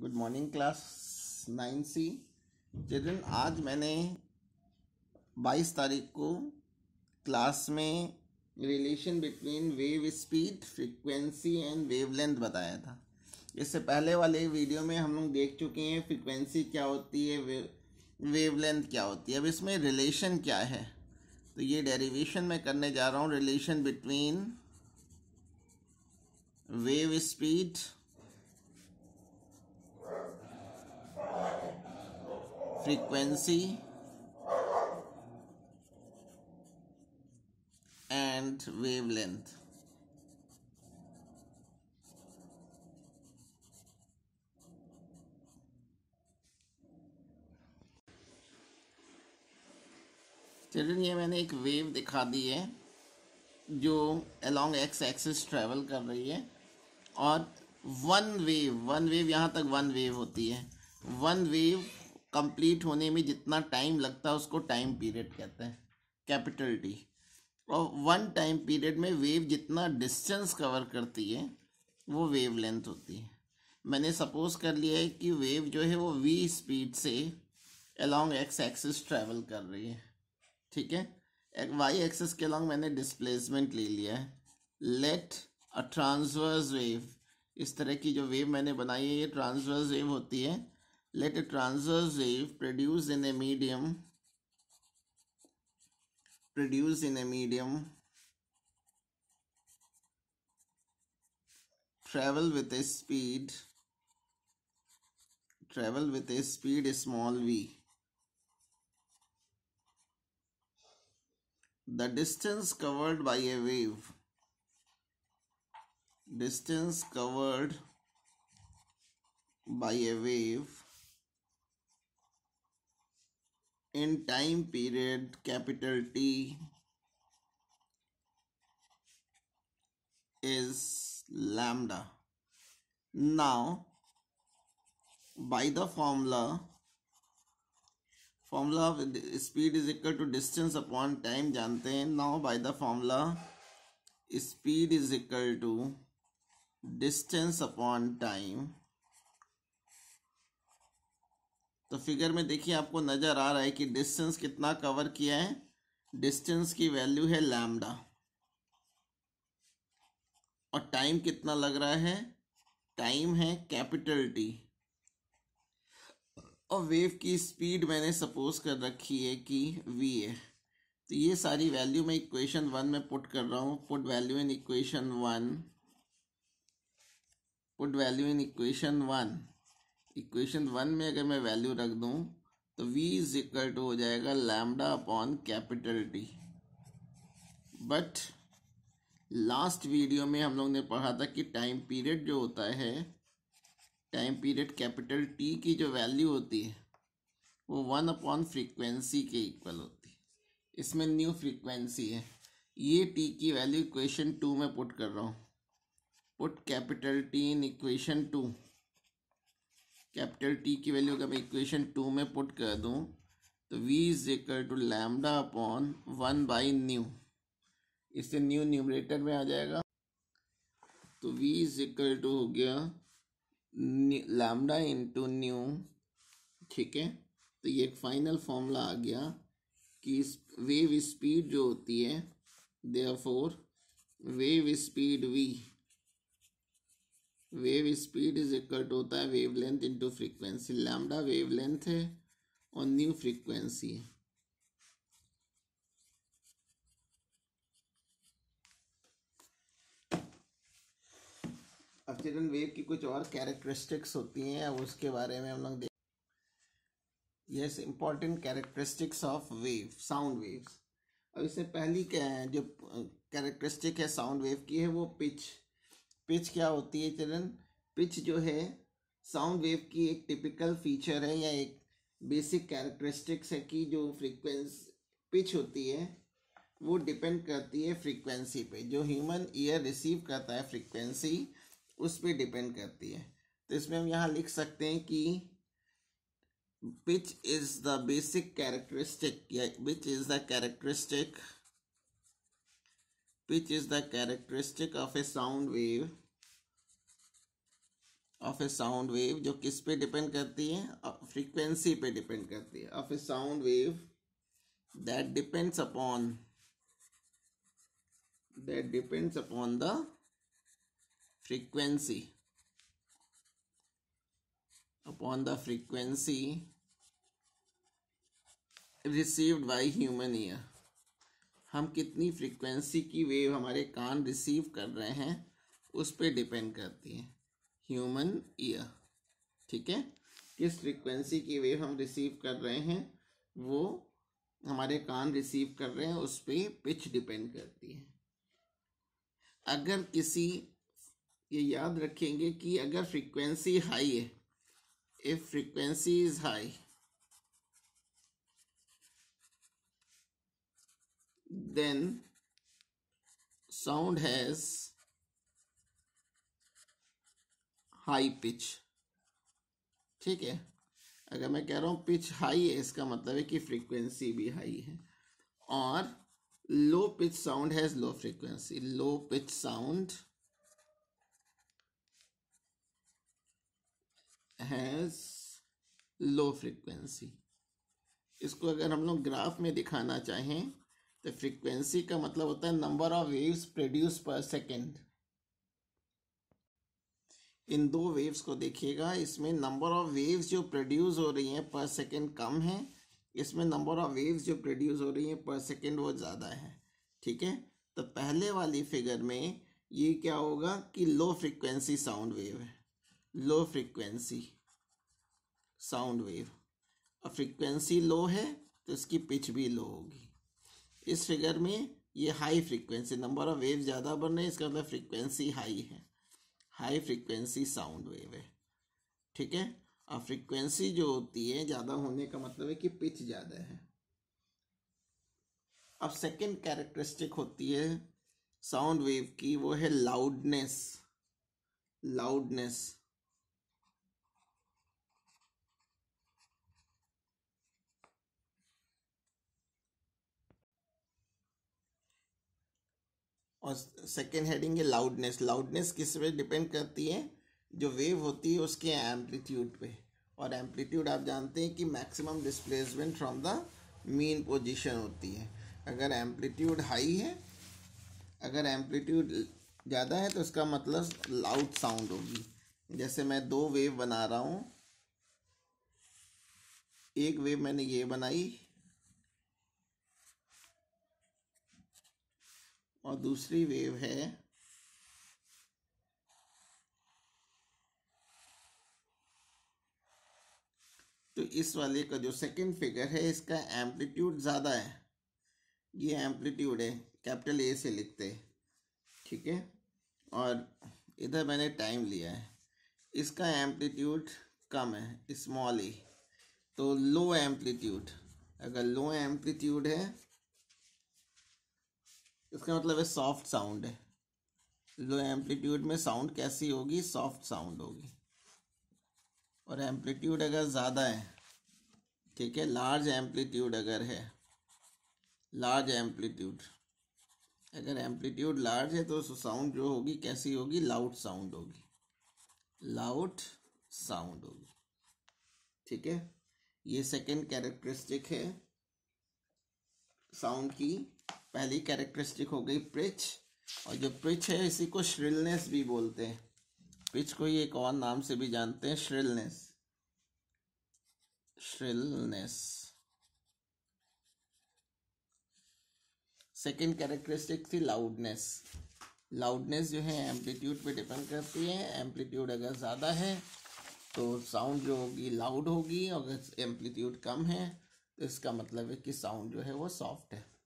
Good morning class nine C children आज मैंने बाईस तारीख को क्लास में relation between wave speed frequency and wavelength बताया था इससे पहले वाले वीडियो में हम लोग देख चुके हैं फ्रिक्वेंसी क्या होती है वेव वेवलेंथ क्या होती है अब इसमें रिलेशन क्या है तो ये डेरिवेशन मैं करने जा रहा हूँ relation between wave speed frequency and wavelength. Children ये मैंने एक वेव दिखा दी है जो अलोंग एक्स एक्सिस ट्रेवल कर रही है और वन वेव वन वेव यहाँ तक वन वेव होती है वन वेव कंप्लीट होने में जितना टाइम लगता है उसको टाइम पीरियड कहते हैं कैपिटल टी और वन टाइम पीरियड में वेव जितना डिस्टेंस कवर करती है वो वेव लेंथ होती है मैंने सपोज कर लिया है कि वेव जो है वो वी स्पीड से अलॉन्ग एक्स एक्सिस ट्रैवल कर रही है ठीक है वाई एक्सिस के अलॉन्ग मैंने डिस्प्लेसमेंट ले लिया है लेट अ ट्रांसवर्स वेव इस तरह की जो वेव मैंने बनाई है ये ट्रांसवर्स वेव होती है Let a transversive produced in a medium produced in a medium travel with a speed travel with a speed small v the distance covered by a wave distance covered by a wave in time period capital T is lambda. Now by the formula formula of speed is equal to distance upon time जानते now by the formula speed is equal to distance upon time तो figure में देखिए आपको नज़र आ रहा है कि distance कितना कवर किया है डिस्टेंस की वैल्यू है लैमडा और टाइम कितना लग रहा है टाइम है कैपिटल टी और वेव की स्पीड मैंने सपोज कर रखी है कि वी है तो ये सारी वैल्यू मैं इक्वेशन वन में पुट कर रहा हूँ put value in equation one put value in equation one equation one में अगर मैं वैल्यू रख दूं तो v इज इक्वल टू हो जाएगा lambda upon capital T but last video में हम लोग ने पढ़ा था कि टाइम पीरियड जो होता है टाइम पीरियड कैपिटल टी की जो वैल्यू होती है वो वन अपॉन फ्रीक्वेंसी के इक्वल होती है इसमें न्यू फ्रीक्वेंसी है ये टी की वैल्यू इक्वेशन टू में पुट कर रहा हूँ put capital T in equation two capital T की वैल्यू का मैं इक्वेशन टू में पुट कर दूं तो V is equal to lambda upon one by nu इससे न्यू न्यूमरेटर में आ जाएगा तो वी इज इक्वल टू हो गया लैमडा इंटू न्यू ठीक है तो ये एक फाइनल फॉर्मूला आ गया कि वेव स्पीड जो होती है therefore wave speed V wave speed is equal to होता है wavelength into frequency lambda wavelength है और न्यू फ्रीक्वेंसी है अब चिल्ड्रन वेव की कुछ और कैरेक्टरिस्टिक्स होती हैं अब उसके बारे में हम लोग देख yes important characteristics of wave sound waves अब इससे पहली क्या है जो कैरेक्टरिस्टिक है साउंड वेव की है वो पिच पिच क्या होती है चिल्ड्रन पिच जो है साउंड वेव की एक टिपिकल फीचर है या एक बेसिक कैरेक्टरिस्टिक्स है कि जो फ्रीक्वेंस पिच होती है वो डिपेंड करती है फ्रीक्वेंसी पे जो ह्यूमन ईयर रिसीव करता है फ्रीक्वेंसी उस पर डिपेंड करती है तो इसमें हम यहाँ लिख सकते हैं कि pitch is the basic characteristic या pitch is the characteristic which is the characteristic of a sound wave of a sound wave जो किस पे डिपेंड करती है फ्रीक्वेंसी पे डिपेंड करती है of a sound wave that depends upon that depends upon the frequency upon the frequency received by human ear हम कितनी फ्रीक्वेंसी की वेव हमारे कान रिसीव कर रहे हैं उस पर डिपेंड करती है ह्यूमन ईयर ठीक है किस फ्रीक्वेंसी की वेव हम रिसीव कर रहे हैं वो हमारे कान रिसीव कर रहे हैं उस पर पिच डिपेंड करती है अगर किसी ये याद रखेंगे कि अगर फ्रीक्वेंसी हाई है if frequency is high then sound has high pitch ठीक है अगर मैं कह रहा हूँ पिच हाई है इसका मतलब है कि फ्रीक्वेंसी भी हाई है और low pitch sound has low frequency low pitch sound has low frequency इसको अगर हम लोग ग्राफ में दिखाना चाहें तो फ्रीक्वेंसी का मतलब होता है number of waves produce per second इन दो वेव्स को देखिएगा इसमें नंबर ऑफ वेव्स जो प्रोड्यूस हो रही हैं पर सेकेंड कम है इसमें नंबर ऑफ वेव्स जो प्रोड्यूस हो रही हैं पर सेकेंड वो ज़्यादा है ठीक है तो पहले वाली फिगर में ये क्या होगा कि लो फ्रिक्वेंसी साउंड वेव है लो फ्रिक्वेंसी साउंड वेव और फ्रिक्वेंसी लो है तो इसकी पिच भी लो होगी इस फिगर में ये high frequency number of wave ज़्यादा बन रहे हैं इसका मतलब फ्रीक्वेंसी हाई है हाई फ्रीक्वेंसी साउंड वेव है ठीक है और फ्रीक्वेंसी जो होती है ज़्यादा होने का मतलब है कि पिच ज़्यादा है अब सेकेंड कैरेक्टरिस्टिक होती है साउंड वेव की वो है लाउडनेस लाउडनेस और सेकेंड हेडिंग है लाउडनेस लाउडनेस किस पे डिपेंड करती है जो वेव होती है उसके एम्पलीट्यूड पे और एम्पलीट्यूड आप जानते हैं कि maximum displacement from the mean position होती है अगर एम्पलीट्यूड हाई है अगर एम्पलीट्यूड ज़्यादा है तो उसका मतलब लाउड साउंड होगी जैसे मैं दो वेव बना रहा हूँ एक वेव मैंने ये बनाई और दूसरी वेव है तो इस वाले का जो सेकंड फिगर है इसका एम्पलीट्यूड ज़्यादा है ये एम्पलीट्यूड है कैपिटल ए से लिखते हैं ठीक है और इधर मैंने टाइम लिया है इसका एम्पलीट्यूड कम है स्मॉल ई तो लो एम्पलीट्यूड अगर लो एम्पलीट्यूड है इसका मतलब है सॉफ्ट साउंड है लो तो एम्पलीट्यूड में साउंड कैसी होगी सॉफ्ट साउंड होगी और एम्पलीट्यूड अगर ज़्यादा है ठीक है लार्ज एम्पलीट्यूड अगर है लार्ज एम्पलीट्यूड अगर एम्पलीट्यूड लार्ज है तो साउंड जो होगी कैसी होगी लाउड साउंड होगी लाउड साउंड होगी ठीक है ये सेकेंड कैरेक्टरिस्टिक है साउंड की पहली कैरेक्टरिस्टिक हो गई पिच और जो पिच है इसी को श्रिलनेस भी बोलते हैं पिच को ही एक और नाम से भी जानते हैं श्रिलनेस श्रिलनेस सेकेंड कैरेक्टरिस्टिक थी लाउडनेस लाउडनेस जो है एम्पलीट्यूड पे डिपेंड करती है एम्पलीट्यूड अगर ज़्यादा है तो साउंड जो होगी लाउड होगी अगर एम्पलीट्यूड कम है तो इसका मतलब है कि साउंड जो है वो सॉफ्ट है